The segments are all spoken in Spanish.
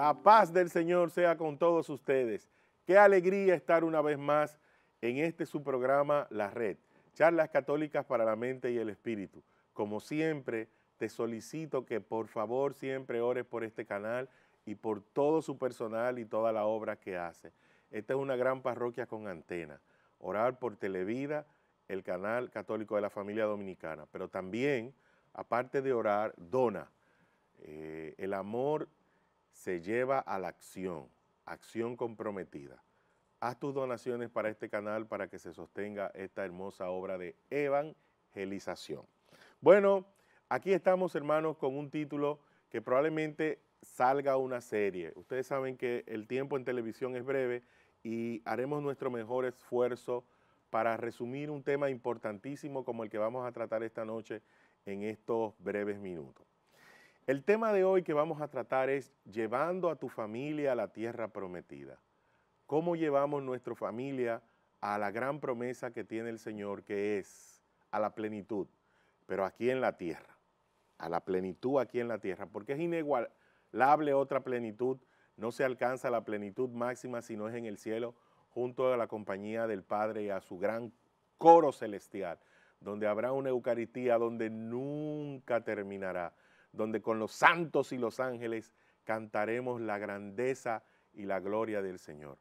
La paz del Señor sea con todos ustedes. Qué alegría estar una vez más en este su programa La Red, charlas católicas para la mente y el espíritu. Como siempre, te solicito que por favor siempre ores por este canal y por todo su personal y toda la obra que hace. Esta es una gran parroquia con antena. Orar por Televida, el canal católico de la familia dominicana, pero también, aparte de orar, dona. Eh, el amor se lleva a la acción, acción comprometida. Haz tus donaciones para este canal para que se sostenga esta hermosa obra de evangelización. Bueno, aquí estamos hermanos con un título que probablemente salga una serie. Ustedes saben que el tiempo en televisión es breve y haremos nuestro mejor esfuerzo para resumir un tema importantísimo como el que vamos a tratar esta noche en estos breves minutos. El tema de hoy que vamos a tratar es llevando a tu familia a la tierra prometida. ¿Cómo llevamos nuestra familia a la gran promesa que tiene el Señor, que es a la plenitud, pero aquí en la tierra? A la plenitud aquí en la tierra, porque es inigualable otra plenitud, no se alcanza la plenitud máxima si no es en el cielo, junto a la compañía del Padre y a su gran coro celestial, donde habrá una Eucaristía donde nunca terminará donde con los santos y los ángeles cantaremos la grandeza y la gloria del Señor.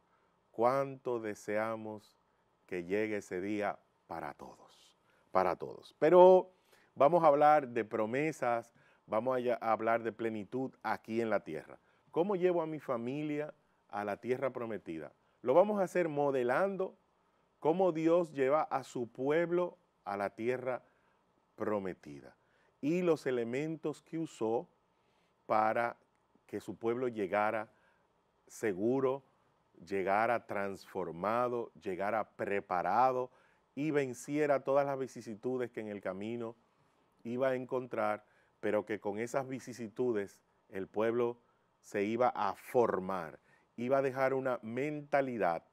Cuánto deseamos que llegue ese día para todos, para todos. Pero vamos a hablar de promesas, vamos a hablar de plenitud aquí en la tierra. ¿Cómo llevo a mi familia a la tierra prometida? Lo vamos a hacer modelando cómo Dios lleva a su pueblo a la tierra prometida y los elementos que usó para que su pueblo llegara seguro, llegara transformado, llegara preparado y venciera todas las vicisitudes que en el camino iba a encontrar, pero que con esas vicisitudes el pueblo se iba a formar, iba a dejar una mentalidad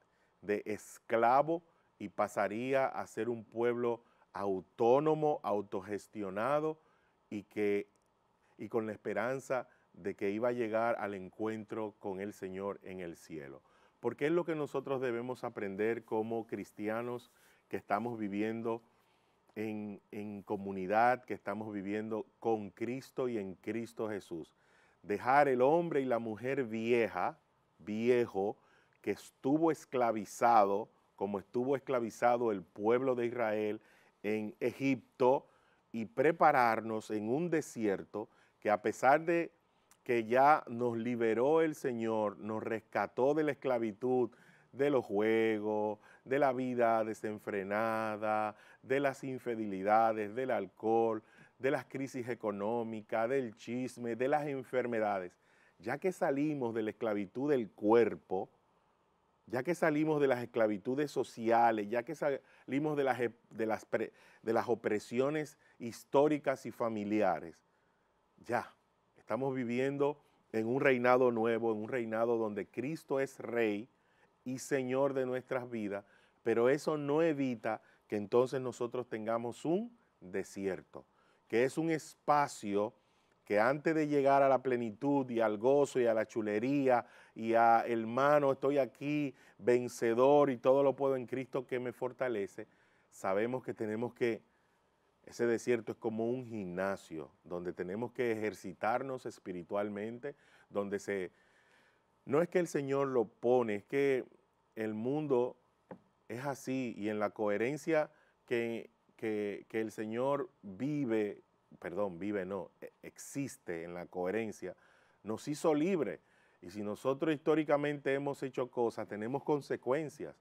de esclavo y pasaría a ser un pueblo autónomo, autogestionado, y, que, y con la esperanza de que iba a llegar al encuentro con el Señor en el cielo. Porque es lo que nosotros debemos aprender como cristianos que estamos viviendo en, en comunidad, que estamos viviendo con Cristo y en Cristo Jesús. Dejar el hombre y la mujer vieja, viejo, que estuvo esclavizado, como estuvo esclavizado el pueblo de Israel en Egipto, y prepararnos en un desierto que a pesar de que ya nos liberó el Señor, nos rescató de la esclavitud, de los juegos, de la vida desenfrenada, de las infidelidades, del alcohol, de las crisis económicas, del chisme, de las enfermedades. Ya que salimos de la esclavitud del cuerpo, ya que salimos de las esclavitudes sociales, ya que salimos de las, e, las, de las opresiones históricas y familiares, ya estamos viviendo en un reinado nuevo, en un reinado donde Cristo es rey y Señor de nuestras vidas, pero eso no evita que entonces nosotros tengamos un desierto, que es un espacio que antes de llegar a la plenitud y al gozo y a la chulería y a hermano, estoy aquí vencedor y todo lo puedo en Cristo que me fortalece, sabemos que tenemos que, ese desierto es como un gimnasio, donde tenemos que ejercitarnos espiritualmente, donde se... No es que el Señor lo pone, es que el mundo es así y en la coherencia que, que, que el Señor vive perdón, vive no, e, existe en la coherencia, nos hizo libre. Y si nosotros históricamente hemos hecho cosas, tenemos consecuencias.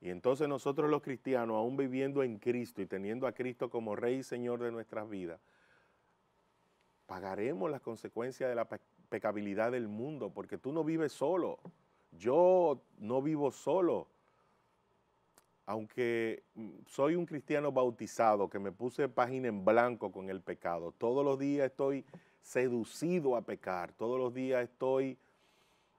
Y entonces nosotros los cristianos, aún viviendo en Cristo y teniendo a Cristo como Rey y Señor de nuestras vidas, pagaremos las consecuencias de la pecabilidad del mundo, porque tú no vives solo. Yo no vivo solo aunque mm, soy un cristiano bautizado que me puse página en blanco con el pecado, todos los días estoy seducido a pecar, todos los días estoy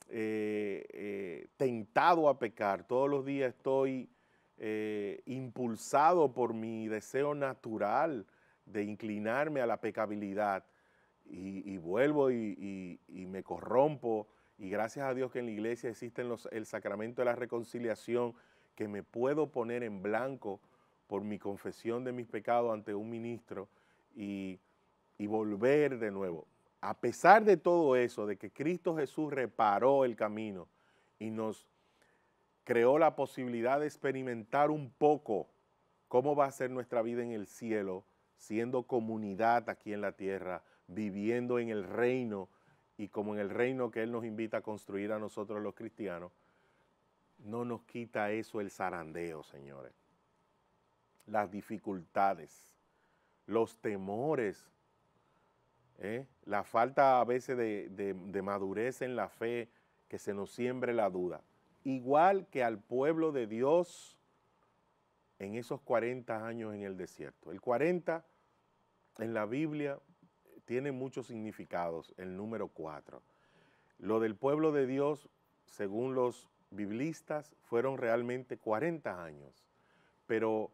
eh, eh, tentado a pecar, todos los días estoy eh, impulsado por mi deseo natural de inclinarme a la pecabilidad y, vuelvo y, me corrompo y gracias a Dios que en la iglesia existen el sacramento de la reconciliación que me puedo poner en blanco por mi confesión de mis pecados ante un ministro y, y volver de nuevo. A pesar de todo eso, de que Cristo Jesús reparó el camino y nos creó la posibilidad de experimentar un poco cómo va a ser nuestra vida en el cielo, siendo comunidad aquí en la tierra, viviendo en el reino y como en el reino que Él nos invita a construir a nosotros los cristianos, no nos quita eso el zarandeo, señores. Las dificultades, los temores, ¿eh? la falta a veces de, de madurez en la fe, que se nos siembre la duda. Igual que al pueblo de Dios en esos 40 años en el desierto. El 40 en la Biblia tiene muchos significados, el número 4. Lo del pueblo de Dios, según los biblistas fueron realmente 40 años, pero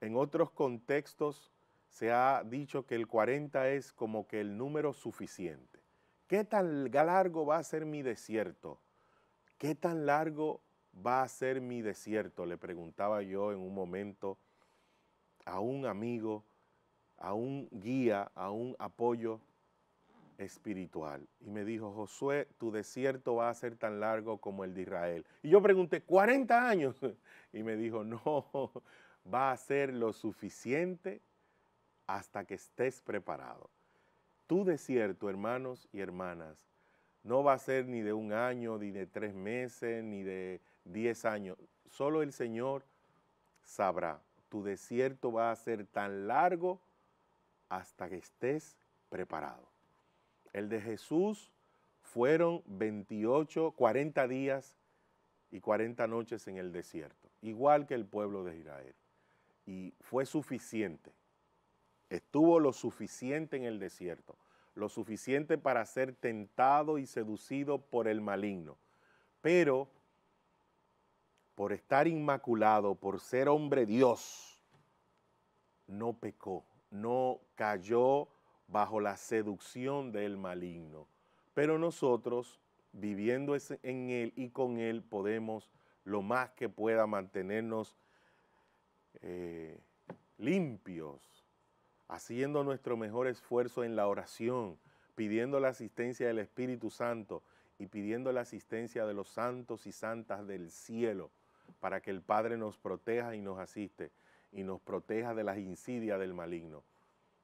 en otros contextos se ha dicho que el 40 es como que el número suficiente. ¿Qué tan largo va a ser mi desierto? ¿Qué tan largo va a ser mi desierto? Le preguntaba yo en un momento a un amigo, a un guía, a un apoyo espiritual. Y me dijo, Josué, tu desierto va a ser tan largo como el de Israel. Y yo pregunté, ¿40 años? Y me dijo, no, va a ser lo suficiente hasta que estés preparado. Tu desierto, hermanos y hermanas, no va a ser ni de un año, ni de tres meses, ni de diez años. Solo el Señor sabrá. Tu desierto va a ser tan largo hasta que estés preparado. El de Jesús fueron 28, 40 días y 40 noches en el desierto, igual que el pueblo de Israel. Y fue suficiente. Estuvo lo suficiente en el desierto, lo suficiente para ser tentado y seducido por el maligno. Pero por estar inmaculado, por ser hombre Dios, no pecó, no cayó bajo la seducción del maligno. Pero nosotros, viviendo en Él y con Él, podemos lo más que pueda mantenernos eh, limpios, haciendo nuestro mejor esfuerzo en la oración, pidiendo la asistencia del Espíritu Santo y pidiendo la asistencia de los santos y santas del cielo para que el Padre nos proteja y nos asiste y nos proteja de las insidias del maligno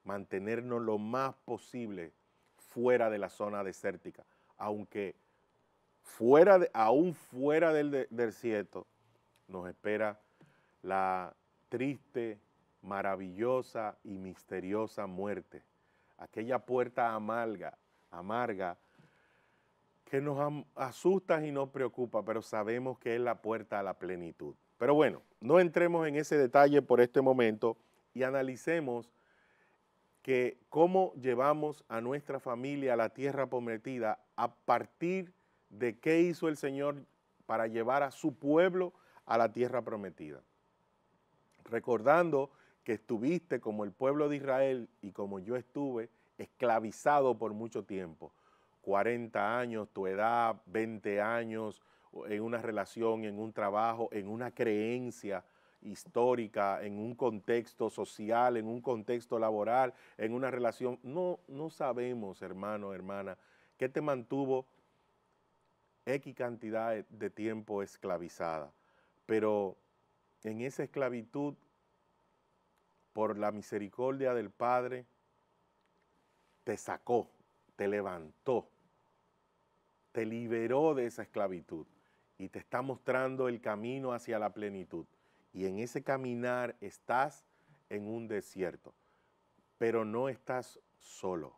mantenernos lo más posible fuera de la zona desértica, aunque fuera aún fuera del desierto nos espera la triste, maravillosa y misteriosa muerte, aquella puerta amarga, amarga que nos asusta y nos preocupa, pero sabemos que es la puerta a la plenitud. Pero bueno, no entremos en ese detalle por este momento y analicemos que cómo llevamos a nuestra familia a la tierra prometida a partir de qué hizo el Señor para llevar a su pueblo a la tierra prometida. Recordando que estuviste como el pueblo de Israel y como yo estuve, esclavizado por mucho tiempo. 40 años, tu edad, 20 años, en una relación, en un trabajo, en una creencia, histórica, en un contexto social, en un contexto laboral, en una relación. No, no sabemos, hermano, hermana, que te mantuvo X cantidad de tiempo esclavizada. Pero en esa esclavitud, por la misericordia del Padre, te sacó, te levantó, te liberó de esa esclavitud y te está mostrando el camino hacia la plenitud y en ese caminar estás en un desierto, pero no estás solo,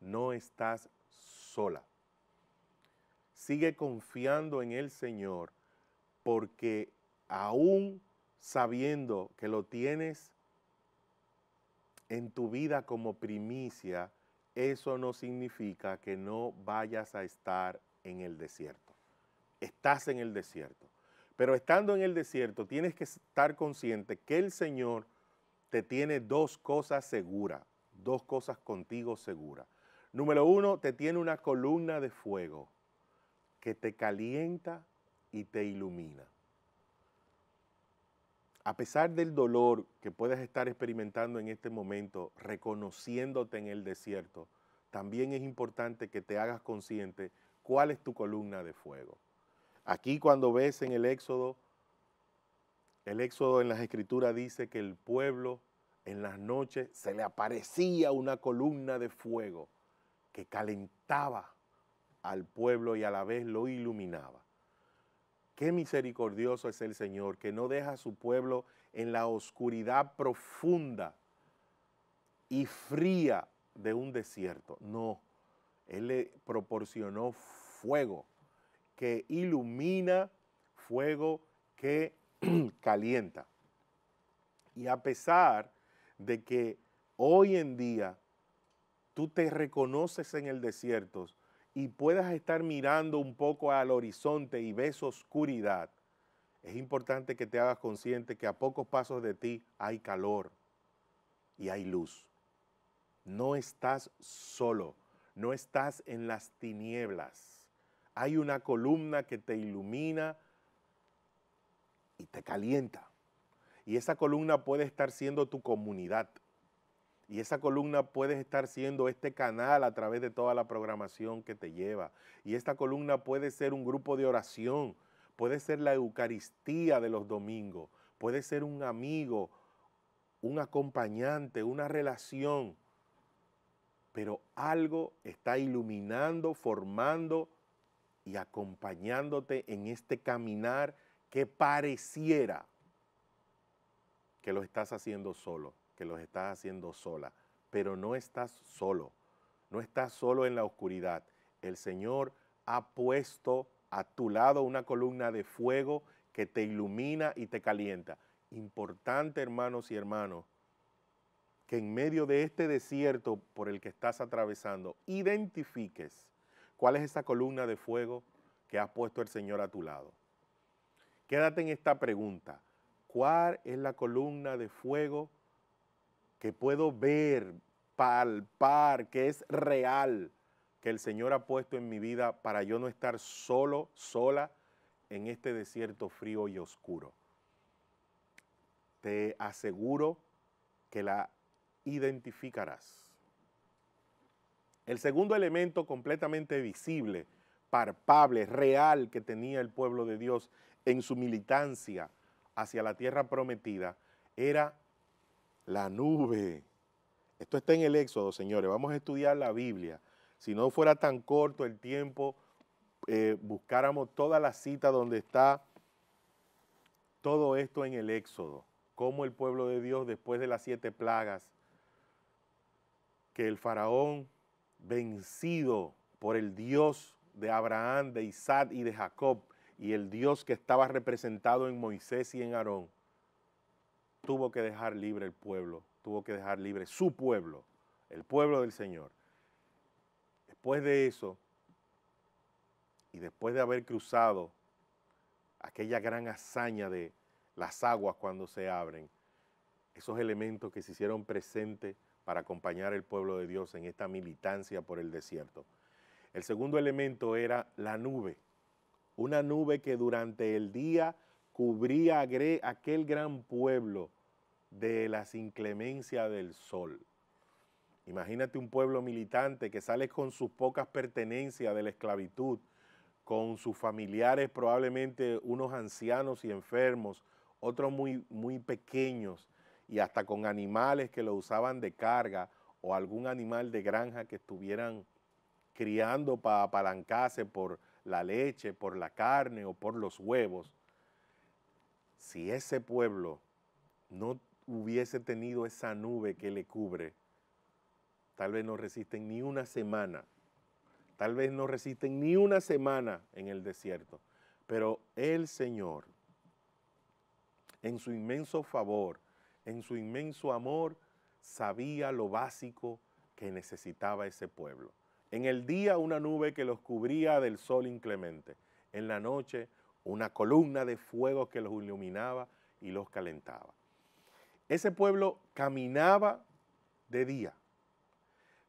no estás sola. Sigue confiando en el Señor porque aún sabiendo que lo tienes en tu vida como primicia, eso no significa que no vayas a estar en el desierto. Estás en el desierto. Pero estando en el desierto, tienes que estar consciente que el Señor te tiene dos cosas seguras, dos cosas contigo seguras. Número uno, te tiene una columna de fuego que te calienta y te ilumina. A pesar del dolor que puedes estar experimentando en este momento, reconociéndote en el desierto, también es importante que te hagas consciente cuál es tu columna de fuego. Aquí cuando ves en el Éxodo, el Éxodo en las Escrituras dice que el pueblo en las noches se le aparecía una columna de fuego que calentaba al pueblo y a la vez lo iluminaba. Qué misericordioso es el Señor que no deja a su pueblo en la oscuridad profunda y fría de un desierto. No, Él le proporcionó fuego que ilumina, fuego que calienta. Y a pesar de que hoy en día tú te reconoces en el desierto y puedas estar mirando un poco al horizonte y ves oscuridad, es importante que te hagas consciente que a pocos pasos de ti hay calor y hay luz. No estás solo, no estás en las tinieblas hay una columna que te ilumina y te calienta. Y esa columna puede estar siendo tu comunidad. Y esa columna puede estar siendo este canal a través de toda la programación que te lleva. Y esta columna puede ser un grupo de oración, puede ser la Eucaristía de los domingos, puede ser un amigo, un acompañante, una relación. Pero algo está iluminando, formando y acompañándote en este caminar que pareciera que lo estás haciendo solo, que lo estás haciendo sola, pero no estás solo, no estás solo en la oscuridad. El Señor ha puesto a tu lado una columna de fuego que te ilumina y te calienta. Importante, hermanos y hermanos, que en medio de este desierto por el que estás atravesando, identifiques ¿Cuál es esa columna de fuego que ha puesto el Señor a tu lado? Quédate en esta pregunta. ¿Cuál es la columna de fuego que puedo ver, palpar, que es real, que el Señor ha puesto en mi vida para yo no estar solo, sola en este desierto frío y oscuro? Te aseguro que la identificarás el segundo elemento completamente visible, palpable, real que tenía el pueblo de Dios en su militancia hacia la tierra prometida era la nube. Esto está en el Éxodo, señores. Vamos a estudiar la Biblia. Si no fuera tan corto el tiempo, eh, buscáramos toda la cita donde está todo esto en el Éxodo. Cómo el pueblo de Dios, después de las siete plagas, que el faraón vencido por el Dios de Abraham, de Isaac y de Jacob, y el Dios que estaba representado en Moisés y en Aarón, tuvo que dejar libre el pueblo, tuvo que dejar libre su pueblo, el pueblo del Señor. Después de eso, y después de haber cruzado aquella gran hazaña de las aguas cuando se abren, esos elementos que se hicieron presentes para acompañar al pueblo de Dios en esta militancia por el desierto. El segundo elemento era la nube, una nube que durante el día cubría aquel gran pueblo de las inclemencias del sol. Imagínate un pueblo militante que sale con sus pocas pertenencias de la esclavitud, con sus familiares, probablemente unos ancianos y enfermos, otros muy, muy pequeños, y hasta con animales que lo usaban de carga o algún animal de granja que estuvieran criando para apalancarse por la leche, por la carne o por los huevos, si ese pueblo no hubiese tenido esa nube que le cubre, tal vez no resisten ni una semana, tal vez no resisten ni una semana en el desierto, pero el Señor, en su inmenso favor, en su inmenso amor, sabía lo básico que necesitaba ese pueblo. En el día una nube que los cubría del sol inclemente. En la noche una columna de fuego que los iluminaba y los calentaba. Ese pueblo caminaba de día,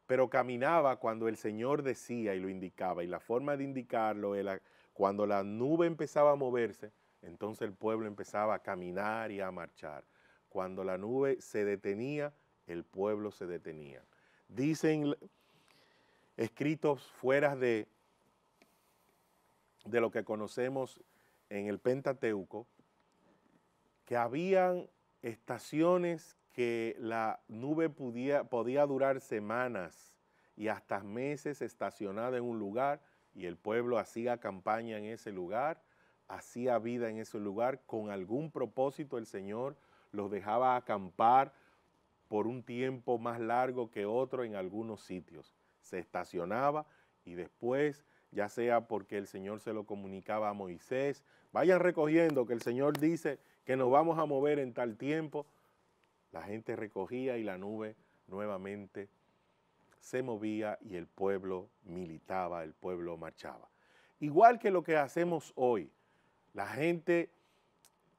pero caminaba cuando el Señor decía y lo indicaba. Y la forma de indicarlo era cuando la nube empezaba a moverse, entonces el pueblo empezaba a caminar y a marchar. Cuando la nube se detenía, el pueblo se detenía. Dicen escritos fuera de, de lo que conocemos en el Pentateuco, que habían estaciones que la nube podía, podía durar semanas y hasta meses estacionada en un lugar y el pueblo hacía campaña en ese lugar, hacía vida en ese lugar, con algún propósito el Señor los dejaba acampar por un tiempo más largo que otro en algunos sitios. Se estacionaba y después, ya sea porque el Señor se lo comunicaba a Moisés, vayan recogiendo que el Señor dice que nos vamos a mover en tal tiempo, la gente recogía y la nube nuevamente se movía y el pueblo militaba, el pueblo marchaba. Igual que lo que hacemos hoy, la gente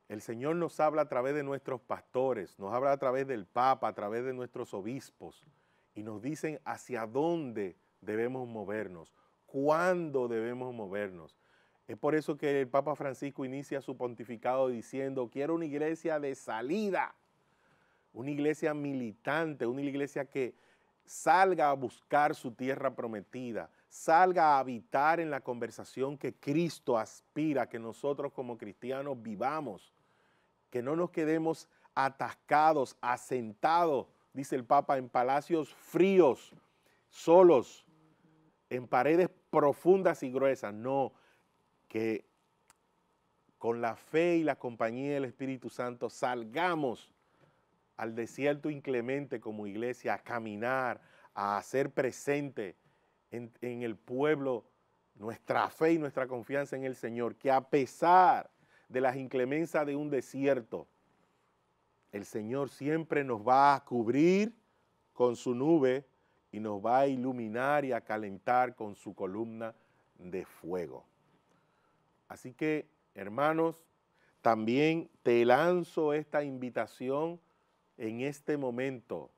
el Señor nos habla a través de nuestros pastores, nos habla a través del Papa, a través de nuestros obispos, y nos dicen hacia dónde debemos movernos, cuándo debemos movernos. Es por eso que el Papa Francisco inicia su pontificado diciendo, quiero una iglesia de salida, una iglesia militante, una iglesia que salga a buscar su tierra prometida, salga a habitar en la conversación que Cristo aspira que nosotros como cristianos vivamos que no nos quedemos atascados, asentados, dice el Papa, en palacios fríos, solos, en paredes profundas y gruesas. No, que con la fe y la compañía del Espíritu Santo salgamos al desierto inclemente como iglesia, a caminar, a hacer presente en, en el pueblo nuestra fe y nuestra confianza en el Señor, que a pesar de las inclemencias de un desierto, el Señor siempre nos va a cubrir con su nube y nos va a iluminar y a calentar con su columna de fuego. Así que, hermanos, también te lanzo esta invitación en este momento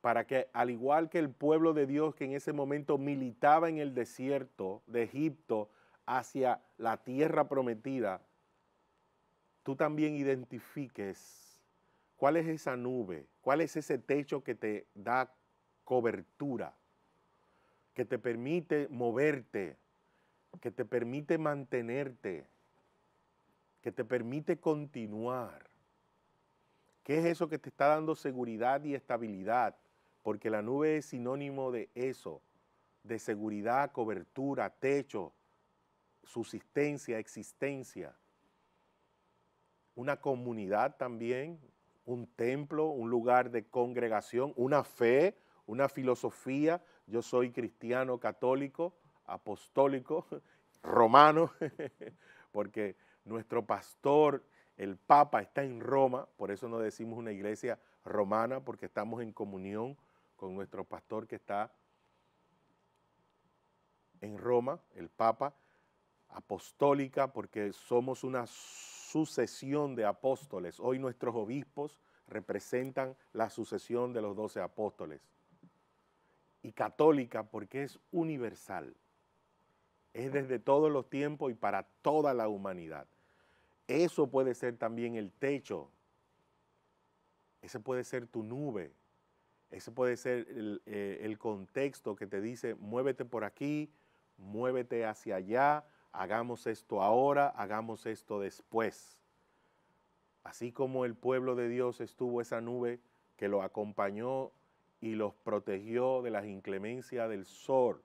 para que, al igual que el pueblo de Dios que en ese momento militaba en el desierto de Egipto, hacia la tierra prometida, tú también identifiques cuál es esa nube, cuál es ese techo que te da cobertura, que te permite moverte, que te permite mantenerte, que te permite continuar. ¿Qué es eso que te está dando seguridad y estabilidad? Porque la nube es sinónimo de eso, de seguridad, cobertura, techo, subsistencia, existencia. Una comunidad también, un templo, un lugar de congregación, una fe, una filosofía. Yo soy cristiano católico, apostólico, romano, porque nuestro pastor, el Papa, está en Roma, por eso nos decimos una iglesia romana, porque estamos en comunión con nuestro pastor que está en Roma, el Papa apostólica, porque somos una sucesión de apóstoles. Hoy nuestros obispos representan la sucesión de los doce apóstoles. Y católica porque es universal. Es desde todos los tiempos y para toda la humanidad. Eso puede ser también el techo. Ese puede ser tu nube. Ese puede ser el, eh, contexto que te dice, muévete por aquí, muévete hacia allá, hagamos esto ahora, hagamos esto después. Así como el pueblo de Dios estuvo esa nube que lo acompañó y los protegió de las inclemencias del sol,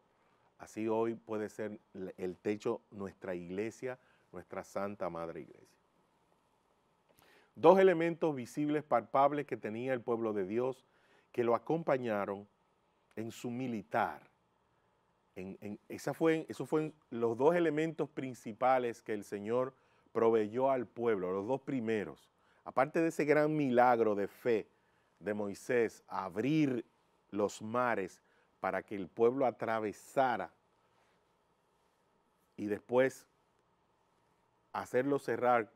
así hoy puede ser el techo nuestra iglesia, nuestra Santa Madre Iglesia. Dos elementos visibles, palpables que tenía el pueblo de Dios que lo acompañaron en su militar esa fue, esos fueron los dos elementos principales que el Señor proveyó al pueblo, los dos primeros. Aparte de ese gran milagro de fe de Moisés, abrir los mares para que el pueblo atravesara y después hacerlo cerrar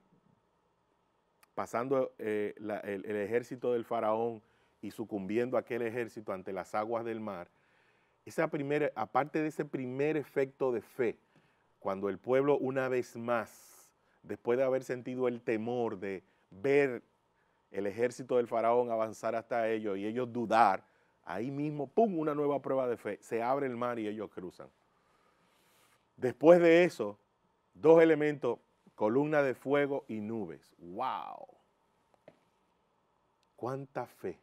pasando eh, el ejército del faraón y sucumbiendo aquel ejército ante las aguas del mar, primera, aparte de ese primer efecto de fe, cuando el pueblo una vez más, después de haber sentido el temor de ver el ejército del faraón avanzar hasta ellos y ellos dudar, ahí mismo, ¡pum!, una nueva prueba de fe. Se abre el mar y ellos cruzan. Después de eso, dos elementos, columna de fuego y nubes. ¡Wow! ¿Cuánta fe?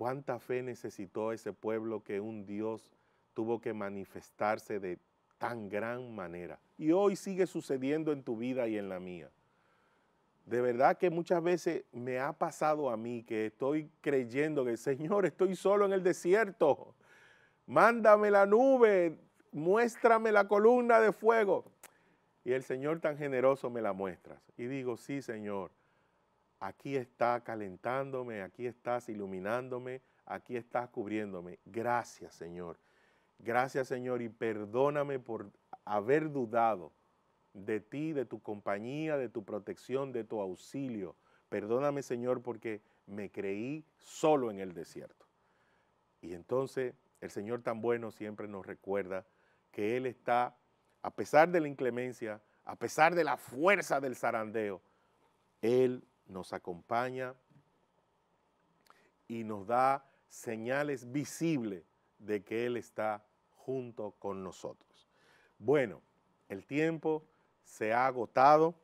¿Cuánta fe necesitó ese pueblo que un Dios tuvo que manifestarse de tan gran manera? Y hoy sigue sucediendo en tu vida y en la mía. De verdad que muchas veces me ha pasado a mí que estoy creyendo que, Señor, estoy solo en el desierto. Mándame la nube, muéstrame la columna de fuego. Y el Señor tan generoso me la muestra. Y digo, sí, Señor, aquí está calentándome, aquí estás iluminándome, aquí estás cubriéndome. Gracias, Señor. Gracias, Señor, y perdóname por haber dudado de ti, de tu compañía, de tu protección, de tu auxilio. Perdóname, Señor, porque me creí solo en el desierto. Y entonces el Señor tan bueno siempre nos recuerda que Él está, a pesar de la inclemencia, a pesar de la fuerza del zarandeo, Él nos acompaña y nos da señales visibles de que Él está junto con nosotros. Bueno, el tiempo se ha agotado.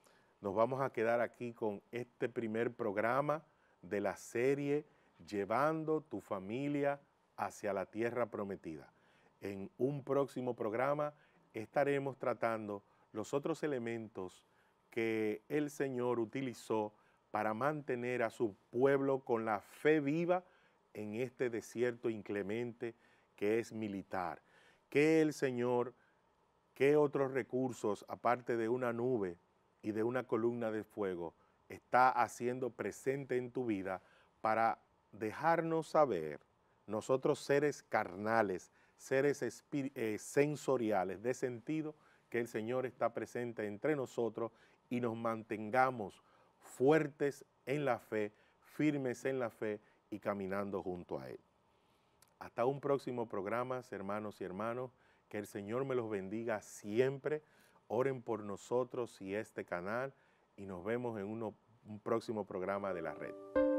Nos vamos a quedar aquí con este primer programa de la serie Llevando tu familia hacia la tierra prometida. En un próximo programa estaremos tratando los otros elementos que el Señor utilizó para mantener a su pueblo con la fe viva en este desierto inclemente que es militar. Que el Señor, qué otros recursos, aparte de una nube y de una columna de fuego, está haciendo presente en tu vida para dejarnos saber, nosotros seres carnales, seres eh, sensoriales de sentido, que el Señor está presente entre nosotros y nos mantengamos fuertes en la fe, firmes en la fe y caminando junto a Él. Hasta un próximo programa, hermanos y hermanos, que el Señor me los bendiga siempre. Oren por nosotros y este canal y nos vemos en un próximo programa de la red.